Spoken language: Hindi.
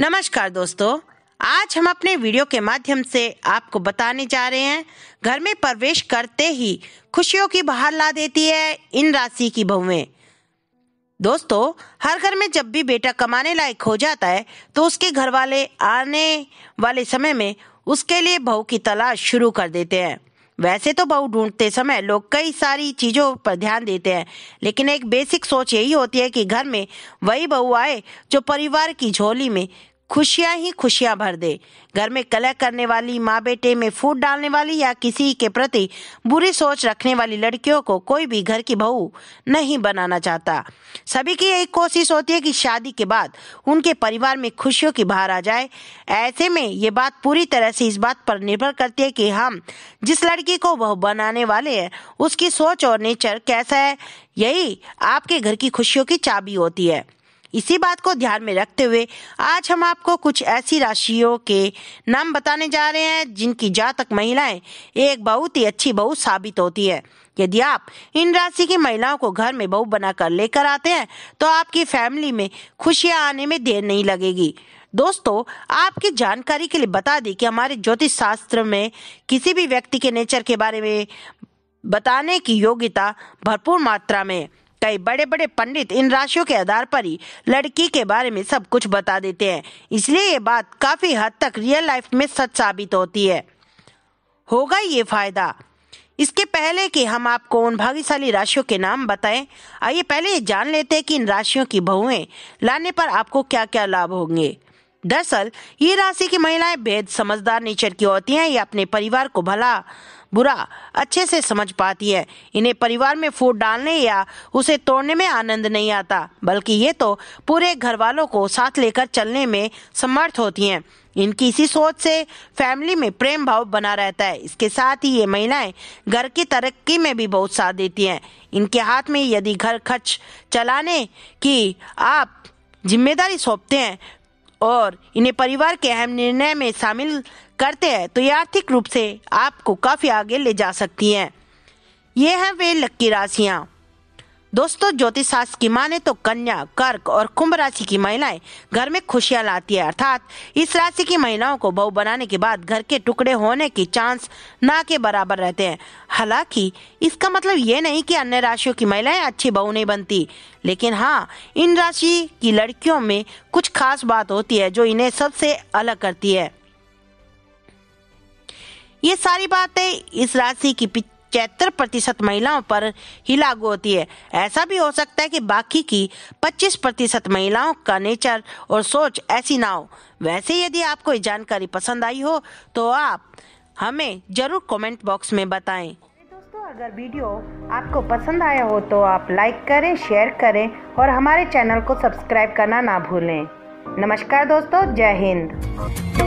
नमस्कार दोस्तों आज हम अपने वीडियो के माध्यम से आपको बताने जा रहे हैं घर में प्रवेश करते ही खुशियों की बहार ला देती है इन राशि की बहुएं दोस्तों हर घर में जब भी बेटा कमाने लायक हो जाता है तो उसके घर वाले आने वाले समय में उसके लिए बहू की तलाश शुरू कर देते हैं वैसे तो बहू ढूंढते समय लोग कई सारी चीज़ों पर ध्यान देते हैं लेकिन एक बेसिक सोच यही होती है कि घर में वही बहू आए जो परिवार की झोली में खुशियां ही खुशियां भर दे घर में कलह करने वाली माँ बेटे में फूट डालने वाली या किसी के प्रति बुरी सोच रखने वाली लड़कियों को कोई भी घर की बहू नहीं बनाना चाहता सभी की यही कोशिश होती है कि शादी के बाद उनके परिवार में खुशियों की बाहर आ जाए ऐसे में ये बात पूरी तरह से इस बात पर निर्भर करती है कि हम जिस लड़की को बहू बनाने वाले है उसकी सोच और नेचर कैसा है यही आपके घर की खुशियों की चाबी होती है इसी बात को ध्यान में रखते हुए आज हम आपको कुछ ऐसी राशियों के नाम बताने जा रहे हैं जिनकी जातक महिलाएं एक बहुत ही अच्छी बहू साबित होती है यदि आप इन राशि की महिलाओं को घर में बहू बनाकर लेकर आते हैं तो आपकी फैमिली में खुशियां आने में देर नहीं लगेगी दोस्तों आपकी जानकारी के लिए बता दें कि हमारे ज्योतिष शास्त्र में किसी भी व्यक्ति के नेचर के बारे में बताने की योग्यता भरपूर मात्रा में कई बड़े बड़े पंडित इन राशियों के आधार पर ही लड़की के बारे में सब कुछ बता देते हैं इसलिए ये बात काफी हद तक रियल लाइफ में सच साबित होती है होगा ये फायदा इसके पहले कि हम आपको उन भाग्यशाली राशियों के नाम बताएं आइए पहले ये जान लेते हैं कि इन राशियों की बहुएं लाने पर आपको क्या क्या लाभ होंगे दरअसल ये राशि की महिलाएं बेहद समझदार नेचर की होती हैं ये अपने परिवार को भला बुरा अच्छे से समझ पाती है इन्हें परिवार में फूट डालने या उसे तोड़ने में आनंद नहीं आता बल्कि ये तो पूरे घर वालों को साथ लेकर चलने में समर्थ होती हैं इनकी इसी सोच से फैमिली में प्रेम भाव बना रहता है इसके साथ ही ये महिलाएं घर की तरक्की में भी बहुत साथ देती हैं इनके हाथ में यदि घर खर्च चलाने की आप जिम्मेदारी सौंपते हैं और इन्हें परिवार के अहम निर्णय में शामिल करते हैं तो ये आर्थिक रूप से आपको काफ़ी आगे ले जा सकती हैं ये हैं वे लक्की राशियाँ दोस्तों ज्योतिष शास्त्र की माने तो कन्या कर्क और कुंभ राशि की महिलाएं घर में खुशियां लाती है अर्थात इस राशि की महिलाओं को बहु बनाने के बाद घर के टुकड़े होने की चांस ना के बराबर रहते हैं हालांकि इसका मतलब ये नहीं कि अन्य राशियों की महिलाएं अच्छी बहु नहीं बनती लेकिन हाँ इन राशि की लड़कियों में कुछ खास बात होती है जो इन्हें सबसे अलग करती है ये सारी बातें इस राशि की पिछ... पचहत्तर प्रतिशत महिलाओं पर ही लागू होती है ऐसा भी हो सकता है कि बाकी की 25 प्रतिशत महिलाओं का नेचर और सोच ऐसी ना हो वैसे यदि आपको ये जानकारी पसंद आई हो तो आप हमें जरूर कमेंट बॉक्स में बताएं दोस्तों अगर वीडियो आपको पसंद आया हो तो आप लाइक करें शेयर करें और हमारे चैनल को सब्सक्राइब करना ना भूलें नमस्कार दोस्तों जय हिंद